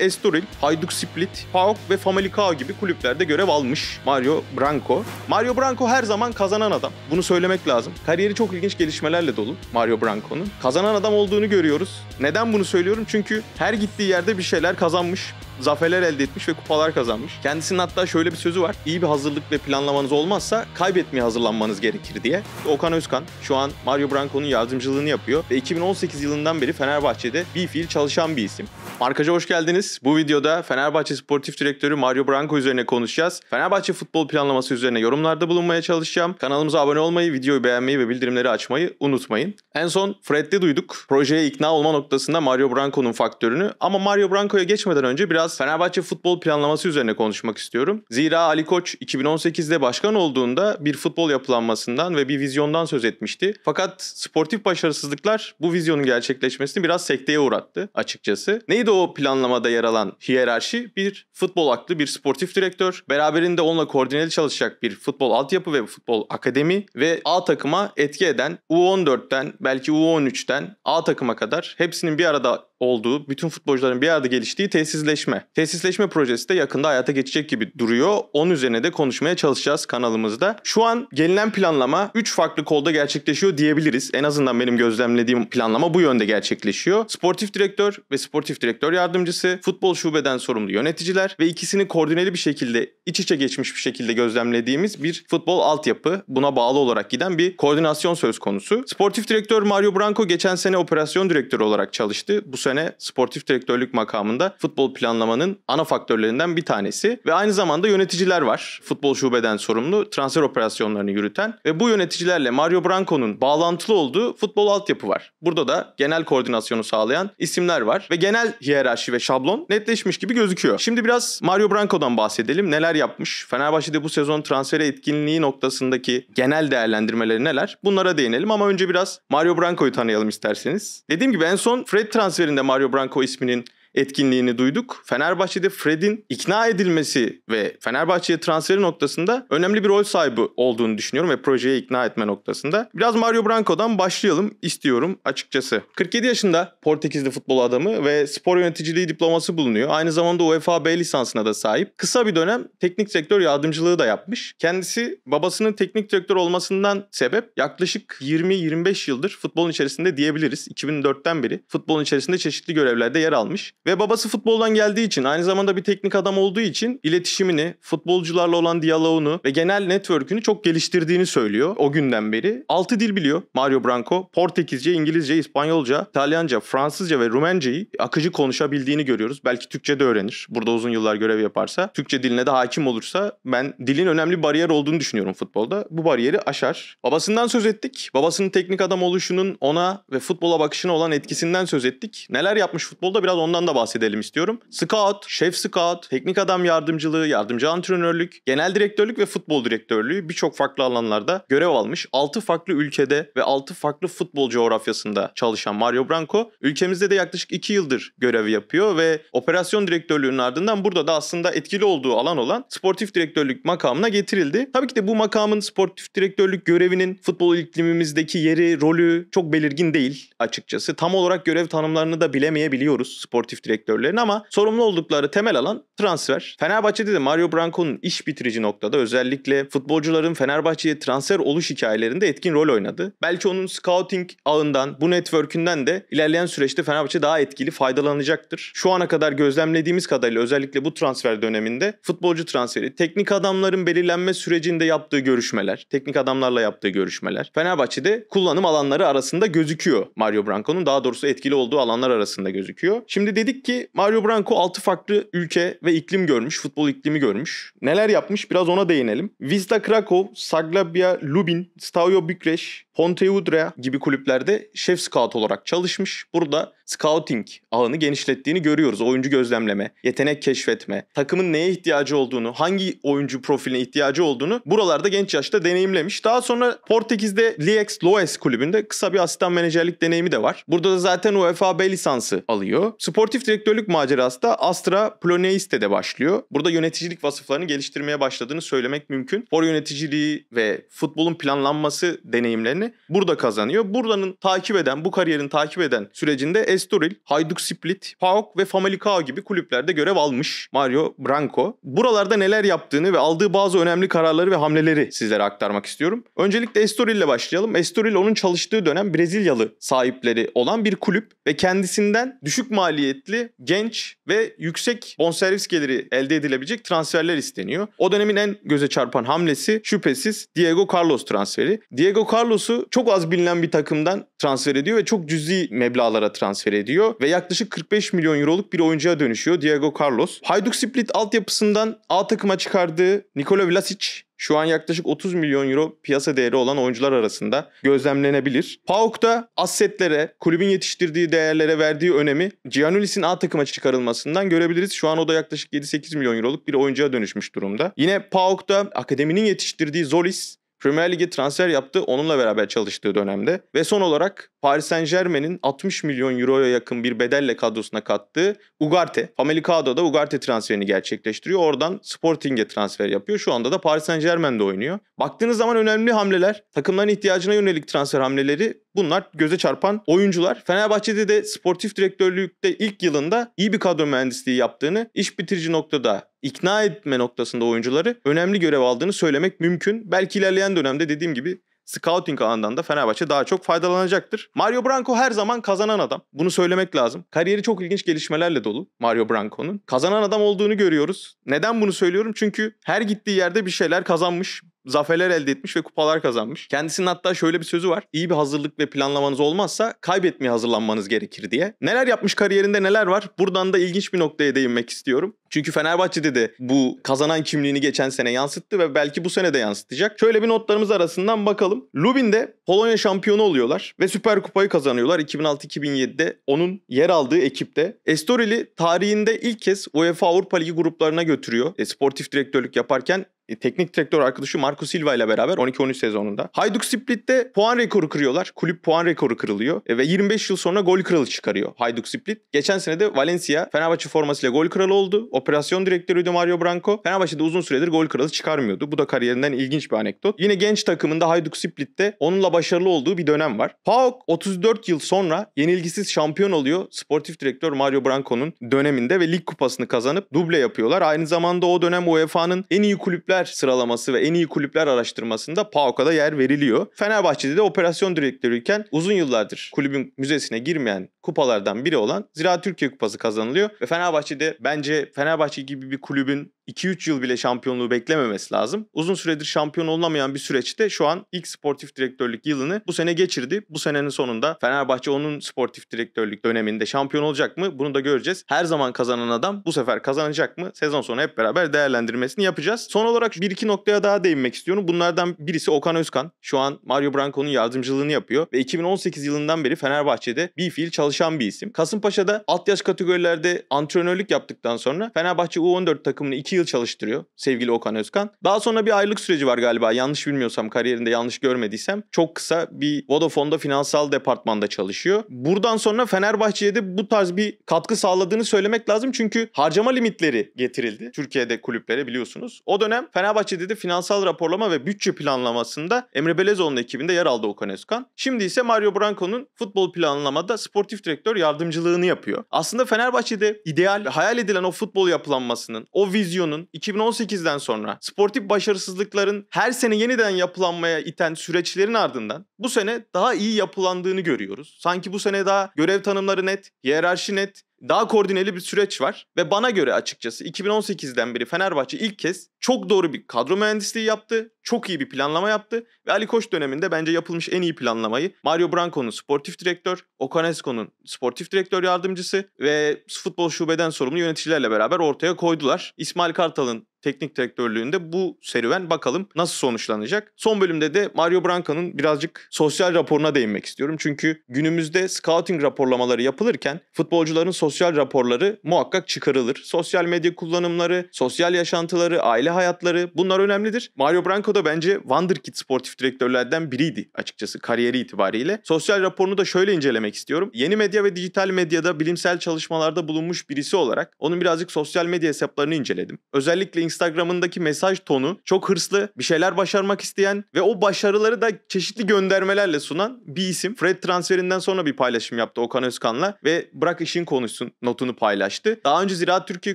Estoril, Hajduk Split, PAOK ve Famalicão gibi kulüplerde görev almış Mario Branco. Mario Branco her zaman kazanan adam. Bunu söylemek lazım. Kariyeri çok ilginç gelişmelerle dolu Mario Branco'nun. Kazanan adam olduğunu görüyoruz. Neden bunu söylüyorum? Çünkü her gittiği yerde bir şeyler kazanmış zaferler elde etmiş ve kupalar kazanmış. Kendisinin hatta şöyle bir sözü var. İyi bir hazırlık ve planlamanız olmazsa kaybetmeye hazırlanmanız gerekir diye. Okan Özkan şu an Mario Branco'nun yardımcılığını yapıyor ve 2018 yılından beri Fenerbahçe'de bir fiil çalışan bir isim. Markaca hoş geldiniz. Bu videoda Fenerbahçe Sportif Direktörü Mario Branco üzerine konuşacağız. Fenerbahçe futbol planlaması üzerine yorumlarda bulunmaya çalışacağım. Kanalımıza abone olmayı, videoyu beğenmeyi ve bildirimleri açmayı unutmayın. En son Fred'de duyduk. Projeye ikna olma noktasında Mario Branco'nun faktörünü. Ama Mario Branco'ya geçmeden önce biraz Fenerbahçe futbol planlaması üzerine konuşmak istiyorum. Zira Ali Koç 2018'de başkan olduğunda bir futbol yapılanmasından ve bir vizyondan söz etmişti. Fakat sportif başarısızlıklar bu vizyonun gerçekleşmesini biraz sekteye uğrattı açıkçası. Neydi de o planlamada yer alan hiyerarşi bir futbol aklı, bir sportif direktör. Beraberinde onunla koordineli çalışacak bir futbol altyapı ve futbol akademi ve A takıma etki eden U14'ten belki U13'ten A takıma kadar hepsinin bir arada olduğu, bütün futbolcuların bir arada geliştiği tesisleşme. Tesisleşme projesi de yakında hayata geçecek gibi duruyor. Onun üzerine de konuşmaya çalışacağız kanalımızda. Şu an gelinen planlama 3 farklı kolda gerçekleşiyor diyebiliriz. En azından benim gözlemlediğim planlama bu yönde gerçekleşiyor. Sportif direktör ve sportif direktör yardımcısı, futbol şubeden sorumlu yöneticiler ve ikisini koordineli bir şekilde iç içe geçmiş bir şekilde gözlemlediğimiz bir futbol altyapı buna bağlı olarak giden bir koordinasyon söz konusu. Sportif direktör Mario Branco geçen sene operasyon direktörü olarak çalıştı. Bu sene sene sportif direktörlük makamında futbol planlamanın ana faktörlerinden bir tanesi ve aynı zamanda yöneticiler var. Futbol şubeden sorumlu, transfer operasyonlarını yürüten ve bu yöneticilerle Mario Branco'nun bağlantılı olduğu futbol altyapı var. Burada da genel koordinasyonu sağlayan isimler var ve genel hiyerarşi ve şablon netleşmiş gibi gözüküyor. Şimdi biraz Mario Branco'dan bahsedelim. Neler yapmış? Fenerbahçe'de bu sezon transfer etkinliği noktasındaki genel değerlendirmeleri neler? Bunlara değinelim ama önce biraz Mario Branco'yu tanıyalım isterseniz. Dediğim gibi en son Fred transferinde de Mario Branco isminin etkinliğini duyduk. Fenerbahçe'de Fred'in ikna edilmesi ve Fenerbahçe'ye transferi noktasında önemli bir rol sahibi olduğunu düşünüyorum ve projeye ikna etme noktasında. Biraz Mario Branco'dan başlayalım istiyorum açıkçası. 47 yaşında Portekizli futbol adamı ve spor yöneticiliği diploması bulunuyor. Aynı zamanda UEFA B lisansına da sahip. Kısa bir dönem teknik sektör yardımcılığı da yapmış. Kendisi babasının teknik direktör olmasından sebep yaklaşık 20-25 yıldır futbolun içerisinde diyebiliriz. 2004'ten beri futbolun içerisinde çeşitli görevlerde yer almış. Ve babası futboldan geldiği için aynı zamanda bir teknik adam olduğu için iletişimini, futbolcularla olan diyaloğunu ve genel network'ünü çok geliştirdiğini söylüyor o günden beri. 6 dil biliyor Mario Branco. Portekizce, İngilizce, İspanyolca, İtalyanca, Fransızca ve Rumenceyi akıcı konuşabildiğini görüyoruz. Belki Türkçe de öğrenir. Burada uzun yıllar görev yaparsa. Türkçe diline de hakim olursa ben dilin önemli bariyer olduğunu düşünüyorum futbolda. Bu bariyeri aşar. Babasından söz ettik. Babasının teknik adam oluşunun ona ve futbola bakışına olan etkisinden söz ettik. Neler yapmış futbolda biraz ondan da da bahsedelim istiyorum. Scout, şef scout, teknik adam yardımcılığı, yardımcı antrenörlük, genel direktörlük ve futbol direktörlüğü birçok farklı alanlarda görev almış. 6 farklı ülkede ve 6 farklı futbol coğrafyasında çalışan Mario Branco ülkemizde de yaklaşık 2 yıldır görev yapıyor ve operasyon direktörlüğünün ardından burada da aslında etkili olduğu alan olan sportif direktörlük makamına getirildi. Tabii ki de bu makamın sportif direktörlük görevinin futbol iklimimizdeki yeri, rolü çok belirgin değil açıkçası. Tam olarak görev tanımlarını da bilemeyebiliyoruz sportif sportif direktörlerin ama sorumlu oldukları temel alan transfer. Fenerbahçe'de de Mario Branco'nun iş bitirici noktada özellikle futbolcuların Fenerbahçe'ye transfer oluş hikayelerinde etkin rol oynadı. Belki onun scouting ağından, bu network'ünden de ilerleyen süreçte Fenerbahçe daha etkili faydalanacaktır. Şu ana kadar gözlemlediğimiz kadarıyla özellikle bu transfer döneminde futbolcu transferi, teknik adamların belirlenme sürecinde yaptığı görüşmeler, teknik adamlarla yaptığı görüşmeler Fenerbahçe'de kullanım alanları arasında gözüküyor. Mario Branco'nun daha doğrusu etkili olduğu alanlar arasında gözüküyor. Şimdi dedi Dedik ki Mario Branco 6 farklı ülke ve iklim görmüş, futbol iklimi görmüş. Neler yapmış biraz ona değinelim. Vista Krakow, Saglabia Lubin, Stavio Bükreş, Pontevedra gibi kulüplerde şef scout olarak çalışmış. Burada scouting alanı genişlettiğini görüyoruz. Oyuncu gözlemleme, yetenek keşfetme, takımın neye ihtiyacı olduğunu, hangi oyuncu profiline ihtiyacı olduğunu buralarda genç yaşta deneyimlemiş. Daha sonra Portekiz'de Lix Loes kulübünde kısa bir asistan menajerlik deneyimi de var. Burada da zaten UEFA B lisansı alıyor. Sportif direktörlük macerası da Astra Ploneiste de başlıyor. Burada yöneticilik vasıflarını geliştirmeye başladığını söylemek mümkün. Spor yöneticiliği ve futbolun planlanması deneyimlerini burada kazanıyor. Buranın takip eden, bu kariyerin takip eden sürecinde Estoril, Hajduk Split, PAOK ve Famalicão gibi kulüplerde görev almış Mario Branco. Buralarda neler yaptığını ve aldığı bazı önemli kararları ve hamleleri sizlere aktarmak istiyorum. Öncelikle Estoril ile başlayalım. Estoril onun çalıştığı dönem Brezilyalı sahipleri olan bir kulüp ve kendisinden düşük maliyetli, genç ve yüksek bonservis geliri elde edilebilecek transferler isteniyor. O dönemin en göze çarpan hamlesi şüphesiz Diego Carlos transferi. Diego Carlos'u çok az bilinen bir takımdan transfer ediyor ve çok cüzi meblalara transfer ediyor ve yaklaşık 45 milyon euroluk bir oyuncuya dönüşüyor Diego Carlos. Hajduk Split altyapısından A takıma çıkardığı Nikola Vlasic şu an yaklaşık 30 milyon euro piyasa değeri olan oyuncular arasında gözlemlenebilir. PAOK da assetlere, kulübün yetiştirdiği değerlere verdiği önemi Giannulis'in A takıma çıkarılmasından görebiliriz. Şu an o da yaklaşık 7-8 milyon euroluk bir oyuncuya dönüşmüş durumda. Yine da akademinin yetiştirdiği Zolis Premier Lig'e transfer yaptı onunla beraber çalıştığı dönemde. Ve son olarak Paris Saint Germain'in 60 milyon euroya yakın bir bedelle kadrosuna kattığı Ugarte. Famalicão'da Ugarte transferini gerçekleştiriyor. Oradan Sporting'e transfer yapıyor. Şu anda da Paris Saint Germain'de oynuyor. Baktığınız zaman önemli hamleler, takımların ihtiyacına yönelik transfer hamleleri bunlar göze çarpan oyuncular. Fenerbahçe'de de sportif direktörlükte ilk yılında iyi bir kadro mühendisliği yaptığını, iş bitirici noktada ikna etme noktasında oyuncuları önemli görev aldığını söylemek mümkün. Belki ilerleyen dönemde dediğim gibi scouting alanından da Fenerbahçe daha çok faydalanacaktır. Mario Branco her zaman kazanan adam. Bunu söylemek lazım. Kariyeri çok ilginç gelişmelerle dolu Mario Branco'nun. Kazanan adam olduğunu görüyoruz. Neden bunu söylüyorum? Çünkü her gittiği yerde bir şeyler kazanmış zaferler elde etmiş ve kupalar kazanmış. Kendisinin hatta şöyle bir sözü var. İyi bir hazırlık ve planlamanız olmazsa kaybetmeye hazırlanmanız gerekir diye. Neler yapmış kariyerinde neler var? Buradan da ilginç bir noktaya değinmek istiyorum. Çünkü Fenerbahçe'de de bu kazanan kimliğini geçen sene yansıttı ve belki bu sene de yansıtacak. Şöyle bir notlarımız arasından bakalım. Lubin'de Polonya şampiyonu oluyorlar ve Süper Kupayı kazanıyorlar 2006-2007'de. Onun yer aldığı ekipte Estorili tarihinde ilk kez UEFA Avrupa Ligi gruplarına götürüyor. E, sportif direktörlük yaparken e, teknik direktör arkadaşı Marco Silva ile beraber 12-13 sezonunda. Hajduk Split'te puan rekoru kırıyorlar. Kulüp puan rekoru kırılıyor e, ve 25 yıl sonra gol kralı çıkarıyor Hajduk Split. Geçen sene de Valencia Fenerbahçe formasıyla gol kralı oldu. Operasyon direktörüydü Mario Branco. Fenerbahçe'de uzun süredir gol kralı çıkarmıyordu. Bu da kariyerinden ilginç bir anekdot. Yine genç takımında Hajduk Split'te onunla başarılı olduğu bir dönem var. PAOK 34 yıl sonra yenilgisiz şampiyon oluyor. Sportif direktör Mario Branco'nun döneminde ve lig kupasını kazanıp duble yapıyorlar. Aynı zamanda o dönem UEFA'nın en iyi kulüpler kulüpler sıralaması ve en iyi kulüpler araştırmasında PAOK'a da yer veriliyor. Fenerbahçe'de de operasyon direktörüyken uzun yıllardır kulübün müzesine girmeyen kupalardan biri olan Zira Türkiye Kupası kazanılıyor ve Fenerbahçe'de bence Fenerbahçe gibi bir kulübün 2-3 yıl bile şampiyonluğu beklememesi lazım. Uzun süredir şampiyon olunamayan bir süreçte şu an ilk sportif direktörlük yılını bu sene geçirdi. Bu senenin sonunda Fenerbahçe onun sportif direktörlük döneminde şampiyon olacak mı? Bunu da göreceğiz. Her zaman kazanan adam bu sefer kazanacak mı? Sezon sonu hep beraber değerlendirmesini yapacağız. Son olarak bir iki noktaya daha değinmek istiyorum. Bunlardan birisi Okan Özkan. Şu an Mario Branco'nun yardımcılığını yapıyor ve 2018 yılından beri Fenerbahçe'de bir fiil çalışan bir isim. Kasımpaşa'da alt yaş kategorilerde antrenörlük yaptıktan sonra Fenerbahçe U14 takımını 2 yıl çalıştırıyor sevgili Okan Özkan. Daha sonra bir aylık süreci var galiba yanlış bilmiyorsam kariyerinde yanlış görmediysem. Çok kısa bir Vodafone'da finansal departmanda çalışıyor. Buradan sonra Fenerbahçe'ye de bu tarz bir katkı sağladığını söylemek lazım. Çünkü harcama limitleri getirildi Türkiye'de kulüplere biliyorsunuz. O dönem Fenerbahçe'de de finansal raporlama ve bütçe planlamasında Emre Belezoğlu'nun ekibinde yer aldı Okan Özkan. Şimdi ise Mario Branco'nun futbol planlamada sportif direktör yardımcılığını yapıyor. Aslında Fenerbahçe'de ideal, hayal edilen o futbol yapılanmasının, o vizyon Lazio'nun 2018'den sonra sportif başarısızlıkların her sene yeniden yapılanmaya iten süreçlerin ardından bu sene daha iyi yapılandığını görüyoruz. Sanki bu sene daha görev tanımları net, hiyerarşi net, daha koordineli bir süreç var ve bana göre açıkçası 2018'den beri Fenerbahçe ilk kez çok doğru bir kadro mühendisliği yaptı, çok iyi bir planlama yaptı ve Ali Koç döneminde bence yapılmış en iyi planlamayı Mario Branco'nun sportif direktör, Okan Esko'nun sportif direktör yardımcısı ve futbol şubeden sorumlu yöneticilerle beraber ortaya koydular. İsmail Kartal'ın teknik direktörlüğünde bu serüven bakalım nasıl sonuçlanacak. Son bölümde de Mario Branca'nın birazcık sosyal raporuna değinmek istiyorum. Çünkü günümüzde scouting raporlamaları yapılırken futbolcuların sosyal raporları muhakkak çıkarılır. Sosyal medya kullanımları, sosyal yaşantıları, aile hayatları bunlar önemlidir. Mario Branca da bence Wonderkid sportif direktörlerden biriydi açıkçası kariyeri itibariyle. Sosyal raporunu da şöyle incelemek istiyorum. Yeni medya ve dijital medyada bilimsel çalışmalarda bulunmuş birisi olarak onun birazcık sosyal medya hesaplarını inceledim. Özellikle Instagram'ındaki mesaj tonu çok hırslı, bir şeyler başarmak isteyen ve o başarıları da çeşitli göndermelerle sunan bir isim. Fred transferinden sonra bir paylaşım yaptı Okan Özkan'la ve bırak işin konuşsun notunu paylaştı. Daha önce Ziraat Türkiye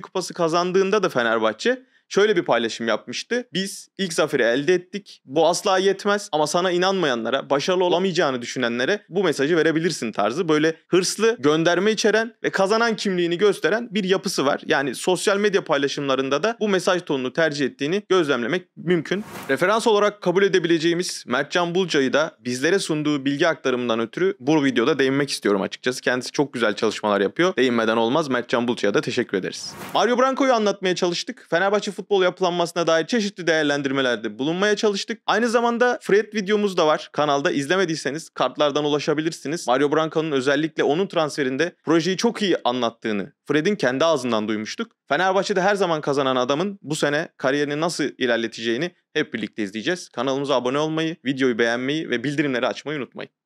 Kupası kazandığında da Fenerbahçe şöyle bir paylaşım yapmıştı. Biz ilk zaferi elde ettik. Bu asla yetmez ama sana inanmayanlara, başarılı olamayacağını düşünenlere bu mesajı verebilirsin tarzı. Böyle hırslı, gönderme içeren ve kazanan kimliğini gösteren bir yapısı var. Yani sosyal medya paylaşımlarında da bu mesaj tonunu tercih ettiğini gözlemlemek mümkün. Referans olarak kabul edebileceğimiz Mertcan Bulca'yı da bizlere sunduğu bilgi aktarımından ötürü bu videoda değinmek istiyorum açıkçası. Kendisi çok güzel çalışmalar yapıyor. Değinmeden olmaz. Mertcan Bulca'ya da teşekkür ederiz. Mario Branco'yu anlatmaya çalıştık. Fenerbahçe futbol yapılanmasına dair çeşitli değerlendirmelerde bulunmaya çalıştık. Aynı zamanda Fred videomuz da var kanalda. izlemediyseniz kartlardan ulaşabilirsiniz. Mario Branco'nun özellikle onun transferinde projeyi çok iyi anlattığını Fred'in kendi ağzından duymuştuk. Fenerbahçe'de her zaman kazanan adamın bu sene kariyerini nasıl ilerleteceğini hep birlikte izleyeceğiz. Kanalımıza abone olmayı, videoyu beğenmeyi ve bildirimleri açmayı unutmayın.